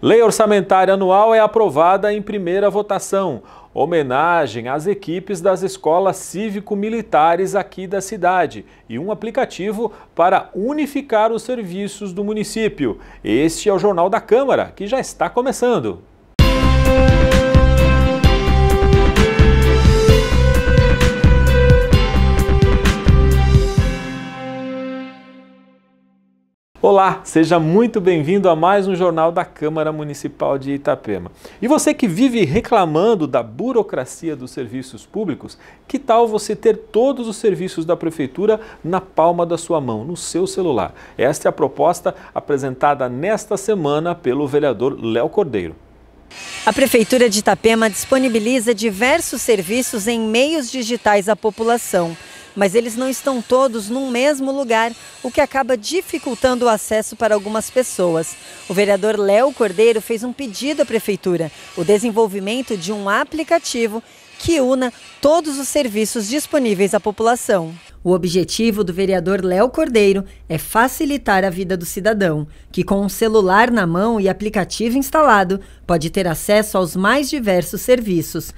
Lei orçamentária anual é aprovada em primeira votação. Homenagem às equipes das escolas cívico-militares aqui da cidade e um aplicativo para unificar os serviços do município. Este é o Jornal da Câmara, que já está começando. Olá, seja muito bem-vindo a mais um jornal da Câmara Municipal de Itapema. E você que vive reclamando da burocracia dos serviços públicos, que tal você ter todos os serviços da prefeitura na palma da sua mão, no seu celular? Esta é a proposta apresentada nesta semana pelo vereador Léo Cordeiro. A Prefeitura de Itapema disponibiliza diversos serviços em meios digitais à população mas eles não estão todos num mesmo lugar, o que acaba dificultando o acesso para algumas pessoas. O vereador Léo Cordeiro fez um pedido à prefeitura, o desenvolvimento de um aplicativo que una todos os serviços disponíveis à população. O objetivo do vereador Léo Cordeiro é facilitar a vida do cidadão, que com um celular na mão e aplicativo instalado, pode ter acesso aos mais diversos serviços.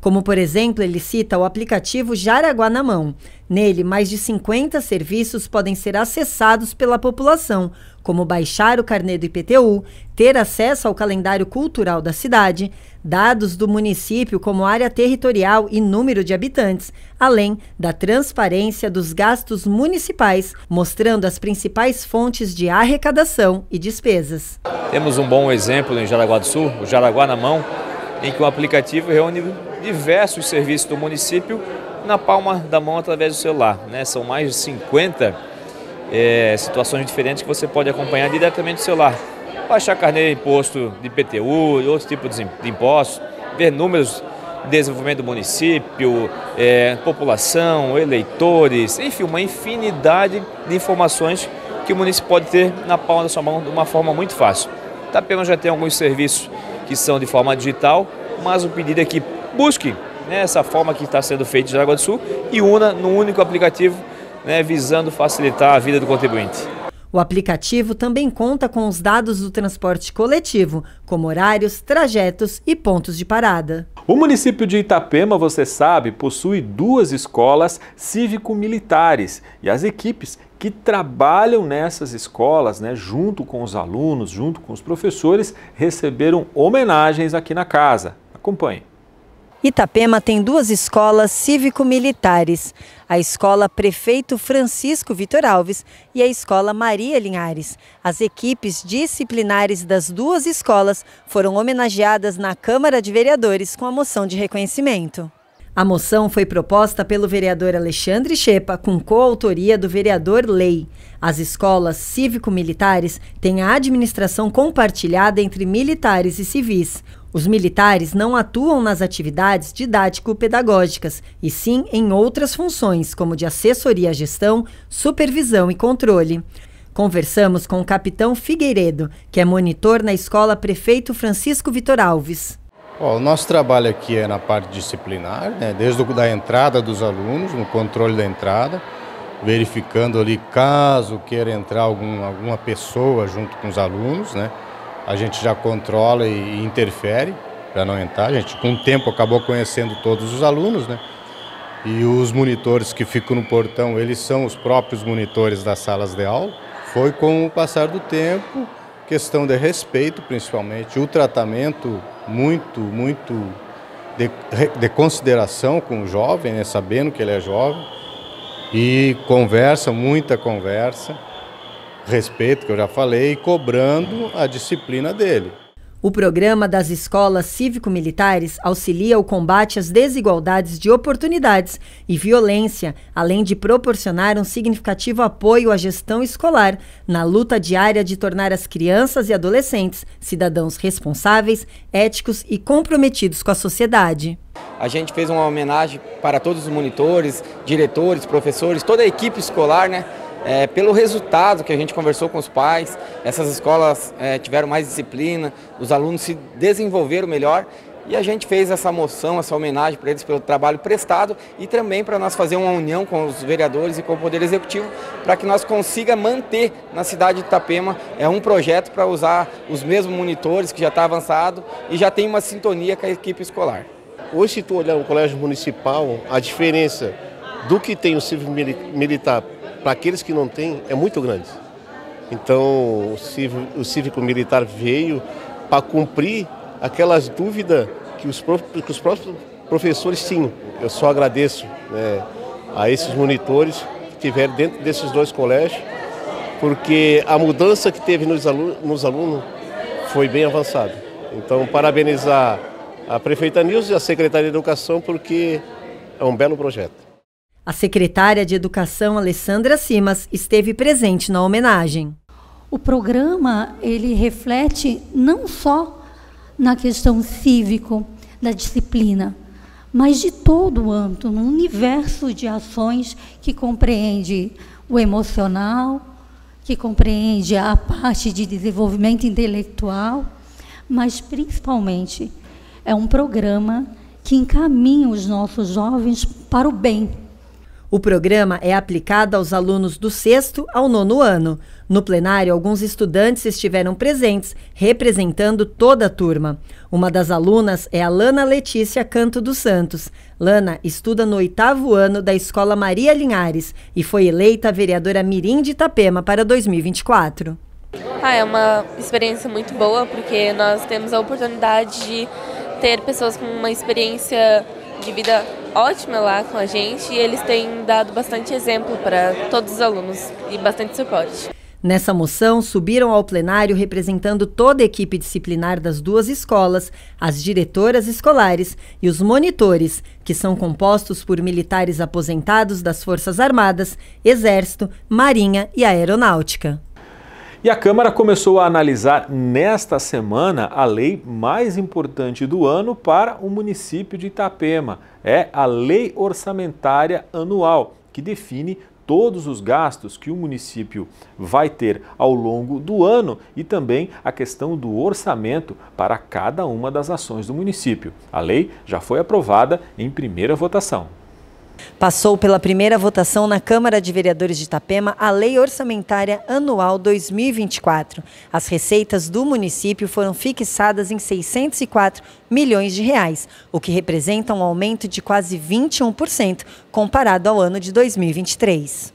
Como, por exemplo, ele cita o aplicativo Jaraguá na Mão. Nele, mais de 50 serviços podem ser acessados pela população, como baixar o carnê do IPTU, ter acesso ao calendário cultural da cidade, dados do município como área territorial e número de habitantes, além da transparência dos gastos municipais, mostrando as principais fontes de arrecadação e despesas. Temos um bom exemplo em Jaraguá do Sul, o Jaraguá na Mão, em que o aplicativo reúne diversos serviços do município na palma da mão através do celular. Né? São mais de 50 é, situações diferentes que você pode acompanhar diretamente do celular. Baixar carneiro de imposto de IPTU e outros tipos de impostos, ver números de desenvolvimento do município, é, população, eleitores, enfim, uma infinidade de informações que o município pode ter na palma da sua mão de uma forma muito fácil. apenas já tem alguns serviços que são de forma digital, mas o pedido é que busque né, essa forma que está sendo feita em Jaraguá do Sul e una num único aplicativo, né, visando facilitar a vida do contribuinte. O aplicativo também conta com os dados do transporte coletivo, como horários, trajetos e pontos de parada. O município de Itapema, você sabe, possui duas escolas cívico-militares e as equipes que trabalham nessas escolas, né, junto com os alunos, junto com os professores, receberam homenagens aqui na casa. Acompanhe. Itapema tem duas escolas cívico-militares, a Escola Prefeito Francisco Vitor Alves e a Escola Maria Linhares. As equipes disciplinares das duas escolas foram homenageadas na Câmara de Vereadores com a moção de reconhecimento. A moção foi proposta pelo vereador Alexandre Chepa, com coautoria do vereador Lei. As escolas cívico-militares têm a administração compartilhada entre militares e civis. Os militares não atuam nas atividades didático-pedagógicas, e sim em outras funções, como de assessoria à gestão, supervisão e controle. Conversamos com o capitão Figueiredo, que é monitor na escola Prefeito Francisco Vitor Alves. Bom, o nosso trabalho aqui é na parte disciplinar, né? desde a entrada dos alunos, no controle da entrada, verificando ali caso queira entrar algum, alguma pessoa junto com os alunos, né? a gente já controla e, e interfere para não entrar. A gente, com o tempo, acabou conhecendo todos os alunos, né? E os monitores que ficam no portão, eles são os próprios monitores das salas de aula. Foi com o passar do tempo questão de respeito, principalmente, o tratamento muito, muito de, de consideração com o jovem, né? sabendo que ele é jovem, e conversa, muita conversa, respeito, que eu já falei, e cobrando a disciplina dele. O programa das escolas cívico-militares auxilia o combate às desigualdades de oportunidades e violência, além de proporcionar um significativo apoio à gestão escolar na luta diária de tornar as crianças e adolescentes cidadãos responsáveis, éticos e comprometidos com a sociedade. A gente fez uma homenagem para todos os monitores, diretores, professores, toda a equipe escolar, né? é, pelo resultado que a gente conversou com os pais, essas escolas é, tiveram mais disciplina, os alunos se desenvolveram melhor e a gente fez essa moção, essa homenagem para eles pelo trabalho prestado e também para nós fazer uma união com os vereadores e com o Poder Executivo para que nós consiga manter na cidade de Itapema é, um projeto para usar os mesmos monitores que já está avançado e já tem uma sintonia com a equipe escolar. Hoje, se tu olhar o colégio municipal, a diferença do que tem o civil militar para aqueles que não têm, é muito grande. Então, o cívico militar veio para cumprir aquelas dúvidas que os, que os próprios professores tinham. Eu só agradeço né, a esses monitores que tiveram dentro desses dois colégios, porque a mudança que teve nos, alunos, nos alunos foi bem avançada. Então, parabenizar a prefeita Nilce e a secretaria de Educação, porque é um belo projeto. A secretária de Educação, Alessandra Simas, esteve presente na homenagem. O programa, ele reflete não só na questão cívico da disciplina, mas de todo o âmbito, no universo de ações que compreende o emocional, que compreende a parte de desenvolvimento intelectual, mas principalmente é um programa que encaminha os nossos jovens para o bem o programa é aplicado aos alunos do sexto ao nono ano. No plenário, alguns estudantes estiveram presentes, representando toda a turma. Uma das alunas é a Lana Letícia Canto dos Santos. Lana estuda no oitavo ano da Escola Maria Linhares e foi eleita vereadora Mirim de Itapema para 2024. Ah, é uma experiência muito boa, porque nós temos a oportunidade de ter pessoas com uma experiência de vida ótima lá com a gente e eles têm dado bastante exemplo para todos os alunos e bastante suporte. Nessa moção, subiram ao plenário representando toda a equipe disciplinar das duas escolas, as diretoras escolares e os monitores, que são compostos por militares aposentados das Forças Armadas, Exército, Marinha e Aeronáutica. E a Câmara começou a analisar nesta semana a lei mais importante do ano para o município de Itapema. É a Lei Orçamentária Anual, que define todos os gastos que o município vai ter ao longo do ano e também a questão do orçamento para cada uma das ações do município. A lei já foi aprovada em primeira votação. Passou pela primeira votação na Câmara de Vereadores de Itapema a Lei Orçamentária Anual 2024. As receitas do município foram fixadas em 604 milhões de reais, o que representa um aumento de quase 21% comparado ao ano de 2023.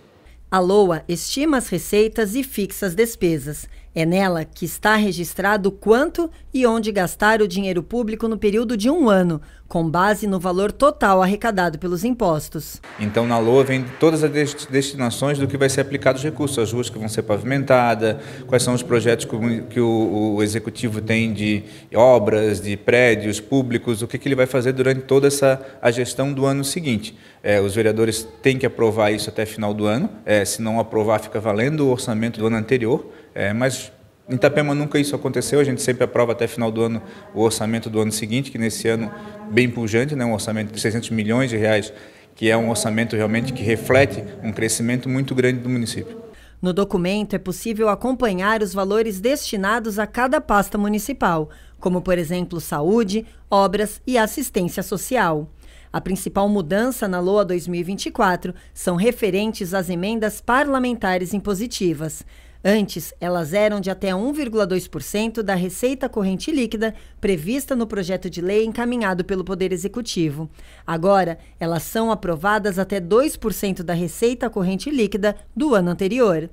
A LOA estima as receitas e fixa as despesas. É nela que está registrado quanto e onde gastar o dinheiro público no período de um ano, com base no valor total arrecadado pelos impostos. Então, na LOA vem todas as destinações do que vai ser aplicado os recursos, as ruas que vão ser pavimentadas, quais são os projetos que o, executivo tem de obras, de prédios públicos, o que, que ele vai fazer durante toda essa a gestão do ano seguinte. É, os vereadores têm que aprovar isso até final do ano, é, se não aprovar, fica valendo o orçamento do ano anterior. É, mas em Itapema nunca isso aconteceu, a gente sempre aprova até final do ano o orçamento do ano seguinte, que nesse ano bem pujante, né, um orçamento de 600 milhões de reais, que é um orçamento realmente que reflete um crescimento muito grande do município. No documento é possível acompanhar os valores destinados a cada pasta municipal, como por exemplo saúde, obras e assistência social. A principal mudança na LOA 2024 são referentes às emendas parlamentares impositivas. Antes, elas eram de até 1,2% da receita corrente líquida prevista no projeto de lei encaminhado pelo Poder Executivo. Agora, elas são aprovadas até 2% da receita corrente líquida do ano anterior.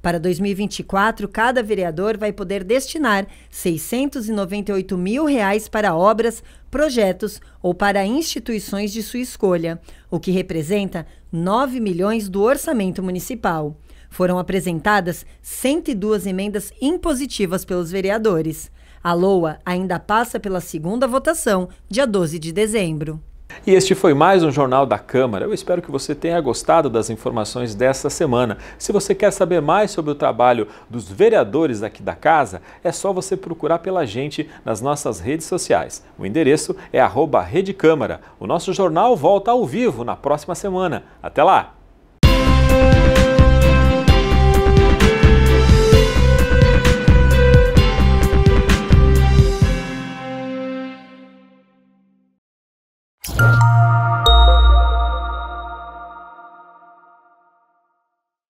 Para 2024, cada vereador vai poder destinar R$ 698 mil reais para obras, projetos ou para instituições de sua escolha, o que representa 9 milhões do orçamento municipal. Foram apresentadas 102 emendas impositivas pelos vereadores. A LOA ainda passa pela segunda votação, dia 12 de dezembro. E este foi mais um Jornal da Câmara. Eu espero que você tenha gostado das informações desta semana. Se você quer saber mais sobre o trabalho dos vereadores aqui da casa, é só você procurar pela gente nas nossas redes sociais. O endereço é arroba Rede Câmara. O nosso jornal volta ao vivo na próxima semana. Até lá!